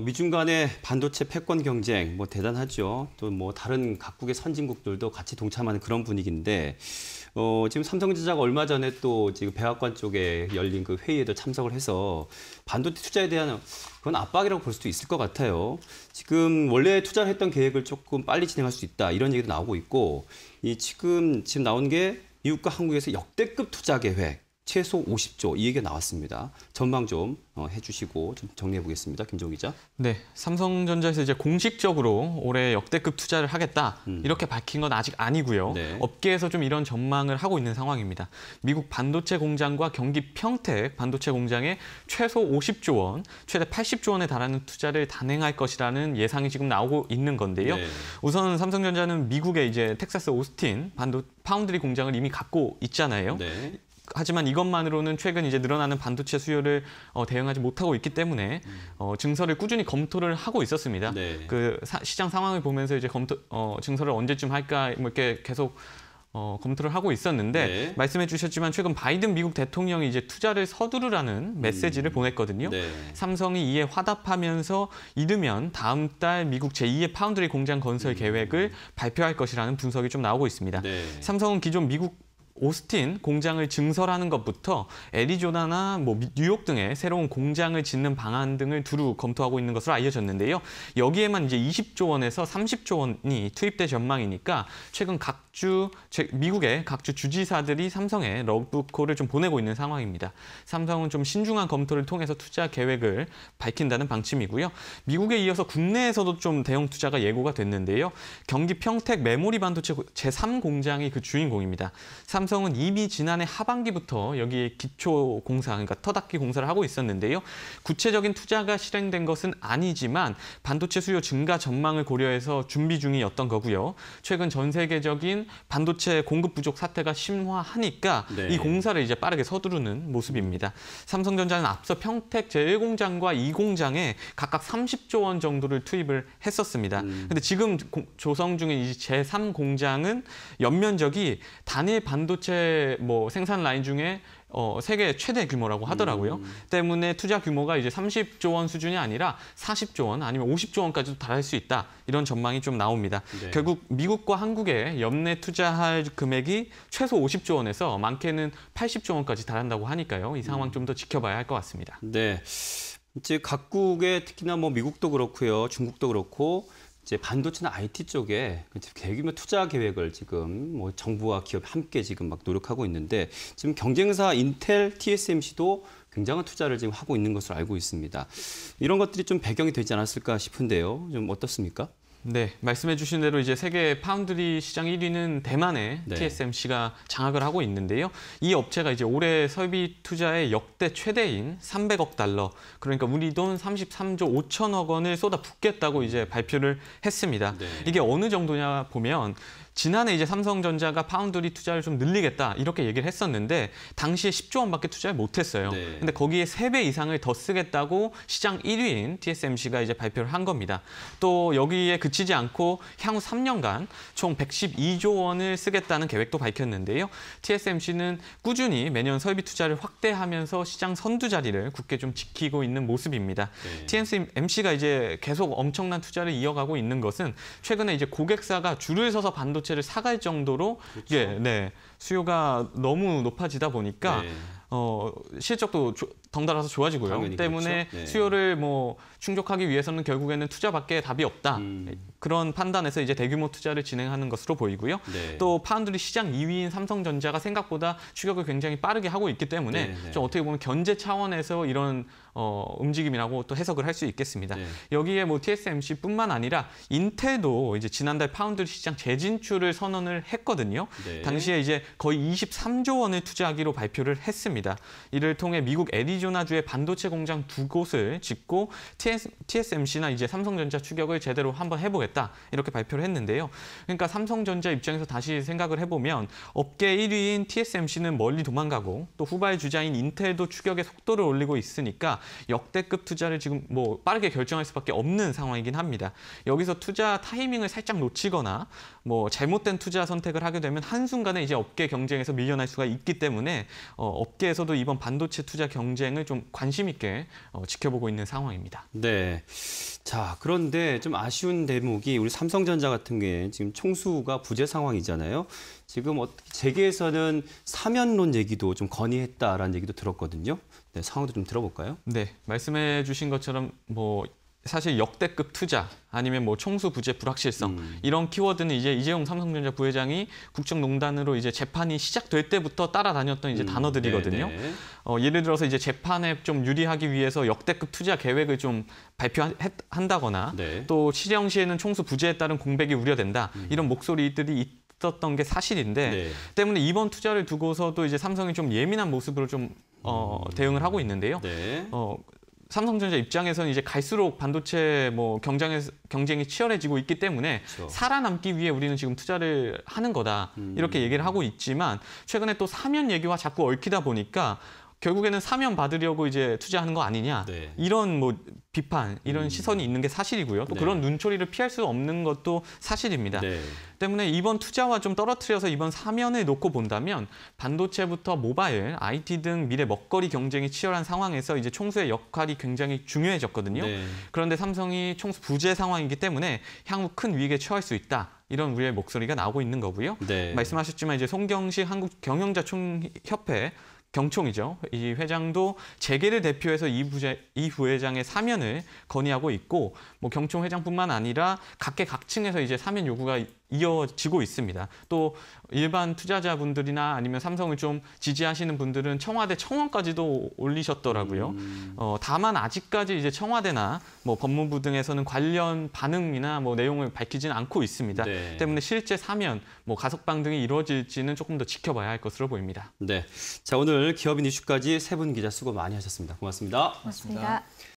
미중 간의 반도체 패권 경쟁 뭐 대단하죠. 또 뭐 다른 각국의 선진국들도 같이 동참하는 그런 분위기인데 어, 지금 삼성전자가 얼마 전에 또 지금 백악관 쪽에 열린 그 회의에도 참석을 해서 반도체 투자에 대한 그건 압박이라고 볼 수도 있을 것 같아요. 지금 원래 투자를 했던 계획을 조금 빨리 진행할 수 있다 이런 얘기도 나오고 있고 이 지금 지금 나온 게 미국과 한국에서 역대급 투자 계획 최소 50조 이 얘기가 나왔습니다. 전망 좀 어, 해주시고 좀 정리해 보겠습니다. 김종 기자. 네, 삼성전자에서 이제 공식적으로 올해 역대급 투자를 하겠다 음. 이렇게 밝힌 건 아직 아니고요. 네. 업계에서 좀 이런 전망을 하고 있는 상황입니다. 미국 반도체 공장과 경기 평택 반도체 공장에 최소 50조 원, 최대 80조 원에 달하는 투자를 단행할 것이라는 예상이 지금 나오고 있는 건데요. 네. 우선 삼성전자는 미국의 이제 텍사스 오스틴 반도 파운드리 공장을 이미 갖고 있잖아요. 네. 하지만 이것만으로는 최근 이제 늘어나는 반도체 수요를 어, 대응하지 못하고 있기 때문에 어, 증설을 꾸준히 검토를 하고 있었습니다. 네. 그 사, 시장 상황을 보면서 이제 검토 어, 증설을 언제쯤 할까 뭐 이렇게 계속 어, 검토를 하고 있었는데 네. 말씀해 주셨지만 최근 바이든 미국 대통령이 이제 투자를 서두르라는 음. 메시지를 음. 보냈거든요. 네. 삼성이 이에 화답하면서 이르면 다음 달 미국 제2의 파운드리 공장 건설 음. 계획을 발표할 것이라는 분석이 좀 나오고 있습니다. 네. 삼성은 기존 미국 오스틴 공장을 증설하는 것부터 애리조나나 뭐 뉴욕 등의 새로운 공장을 짓는 방안 등을 두루 검토하고 있는 것으로 알려졌는데요. 여기에만 이제 20조 원에서 30조 원이 투입될 전망이니까 최근 각주 미국의 각주 주지사들이 삼성에 러브콜을 좀 보내고 있는 상황입니다. 삼성은 좀 신중한 검토를 통해서 투자 계획을 밝힌다는 방침이고요. 미국에 이어서 국내에서도 좀 대형 투자가 예고가 됐는데요. 경기 평택 메모리 반도체 제3 공장이 그 주인공입니다. 삼 삼성은 이미 지난해 하반기부터 여기에 기초 공사, 그러니까 터닦기 공사를 하고 있었는데요. 구체적인 투자가 실행된 것은 아니지만 반도체 수요 증가 전망을 고려해서 준비 중이었던 거고요. 최근 전 세계적인 반도체 공급 부족 사태가 심화하니까 네. 이 공사를 이제 빠르게 서두르는 모습입니다. 삼성전자는 앞서 평택 제1공장과 2공장에 각각 30조 원 정도를 투입을 했었습니다. 음. 근데 지금 조성 중인 이 제3공장은 연면적이 단일 반도체 반도체 뭐 생산 라인 중에 어, 세계 최대 규모라고 하더라고요. 음. 때문에 투자 규모가 이제 30조 원 수준이 아니라 40조 원 아니면 50조 원까지도 달할 수 있다. 이런 전망이 좀 나옵니다. 네. 결국 미국과 한국에 연내 투자할 금액이 최소 50조 원에서 많게는 80조 원까지 달한다고 하니까요. 이 상황 음. 좀더 지켜봐야 할 것 같습니다. 네. 이제 각국의 특히나 뭐 미국도 그렇고요. 중국도 그렇고 이제 반도체나 IT 쪽에 대규모 투자 계획을 지금 뭐 정부와 기업 함께 지금 막 노력하고 있는데 지금 경쟁사 인텔, TSMC도 굉장한 투자를 지금 하고 있는 것으로 알고 있습니다. 이런 것들이 좀 배경이 되지 않았을까 싶은데요. 좀 어떻습니까? 네, 말씀해 주신 대로 이제 세계 파운드리 시장 1위는 대만의 네. TSMC가 장악을 하고 있는데요. 이 업체가 이제 올해 설비 투자의 역대 최대인 300억 달러, 그러니까 우리 돈 33조 5천억 원을 쏟아 붓겠다고 이제 발표를 했습니다. 네. 이게 어느 정도냐 보면 지난해 이제 삼성전자가 파운드리 투자를 좀 늘리겠다 이렇게 얘기를 했었는데 당시에 10조 원밖에 투자를 못했어요. 네. 근데 거기에 3배 이상을 더 쓰겠다고 시장 1위인 TSMC가 이제 발표를 한 겁니다. 또 여기에 그치지 않고 향후 3년간 총 112조 원을 쓰겠다는 계획도 밝혔는데요. TSMC는 꾸준히 매년 설비 투자를 확대하면서 시장 선두 자리를 굳게 좀 지키고 있는 모습입니다. 네. TSMC가 이제 계속 엄청난 투자를 이어가고 있는 것은 최근에 이제 고객사가 줄을 서서 반도체 반도체를 사갈 정도로 그렇죠. 예, 네. 수요가 너무 높아지다 보니까 네. 어, 실적도 조, 덩달아서 좋아지고요. 때문에 그렇죠. 네. 수요를 뭐 충족하기 위해서는 결국에는 투자밖에 답이 없다. 음. 그런 판단에서 이제 대규모 투자를 진행하는 것으로 보이고요. 네. 또 파운드리 시장 2위인 삼성전자가 생각보다 추격을 굉장히 빠르게 하고 있기 때문에 네, 네. 좀 어떻게 보면 견제 차원에서 이런 어, 움직임이라고 또 해석을 할 수 있겠습니다. 네. 여기에 뭐 TSMC뿐만 아니라 인텔도 이제 지난달 파운드 리 시장 재진출을 선언을 했거든요. 네. 당시에 이제 거의 23조 원을 투자하기로 발표를 했습니다. 이를 통해 미국 애리조나주의 반도체 공장 두 곳을 짓고 TS, TSMC나 이제 삼성전자 추격을 제대로 한번 해보겠다. 발표했다. 이렇게 발표를 했는데요. 그러니까 삼성전자 입장에서 다시 생각을 해보면 업계 1위인 TSMC는 멀리 도망가고 또 후발 주자인 인텔도 추격의 속도를 올리고 있으니까 역대급 투자를 지금 뭐 빠르게 결정할 수밖에 없는 상황이긴 합니다. 여기서 투자 타이밍을 살짝 놓치거나 뭐 잘못된 투자 선택을 하게 되면 한순간에 이제 업계 경쟁에서 밀려날 수가 있기 때문에 어, 업계에서도 이번 반도체 투자 경쟁을 좀 관심 있게 어, 지켜보고 있는 상황입니다. 네. 자, 그런데 좀 아쉬운 대목 종목이 우리 삼성전자 같은 게 지금 총수가 부재 상황이잖아요. 지금 어, 재계에서는 사면론 얘기도 좀 건의했다라는 얘기도 들었거든요. 네, 상황도 좀 들어볼까요? 네, 말씀해 주신 것처럼 뭐 사실 역대급 투자 아니면 뭐 총수 부재 불확실성 음. 이런 키워드는 이제 이재용 삼성전자 부회장이 국정농단으로 이제 재판이 시작될 때부터 따라다녔던 이제 음. 단어들이거든요. 네, 네. 어, 예를 들어서 이제 재판에 좀 유리하기 위해서 역대급 투자 계획을 좀 발표한다거나 네. 또 실형 시에는 총수 부재에 따른 공백이 우려된다 음. 이런 목소리들이 있었던 게 사실인데 네. 때문에 이번 투자를 두고서도 이제 삼성이 좀 예민한 모습으로 좀 어, 음. 대응을 하고 있는데요. 네. 어, 삼성전자 입장에서는 이제 갈수록 반도체 뭐 경쟁에 경쟁이 치열해지고 있기 때문에 그렇죠. 살아남기 위해 우리는 지금 투자를 하는 거다 음. 이렇게 얘기를 하고 있지만 최근에 또 사면 얘기와 자꾸 얽히다 보니까 결국에는 사면 받으려고 이제 투자하는 거 아니냐 네. 이런 뭐 비판 이런 음. 시선이 있는 게 사실이고요 또 네. 그런 눈초리를 피할 수 없는 것도 사실입니다 네. 때문에 이번 투자와 좀 떨어뜨려서 이번 사면을 놓고 본다면 반도체부터 모바일 IT 등 미래 먹거리 경쟁이 치열한 상황에서 이제 총수의 역할이 굉장히 중요해졌거든요 네. 그런데 삼성이 총수 부재 상황이기 때문에 향후 큰 위기에 처할 수 있다 이런 우리의 목소리가 나오고 있는 거고요 네. 말씀하셨지만 이제 송경식 한국경영자총협회 경총이죠. 이 회장도 재계를 대표해서 이, 부재, 이 부회장의 사면을 건의하고 있고 뭐 경총 회장뿐만 아니라 각계각층에서 이제 사면 요구가 이어지고 있습니다. 또 일반 투자자분들이나 아니면 삼성을 좀 지지하시는 분들은 청와대 청원까지도 올리셨더라고요. 음. 어, 다만 아직까지 이제 청와대나 뭐 법무부 등에서는 관련 반응이나 뭐 내용을 밝히지는 않고 있습니다. 네. 때문에 실제 사면, 뭐 가석방 등이 이루어질지는 조금 더 지켜봐야 할 것으로 보입니다. 네. 자 오늘 오늘 기업인 이슈까지 세 분 기자 수고 많이 하셨습니다. 고맙습니다. 고맙습니다. 고맙습니다.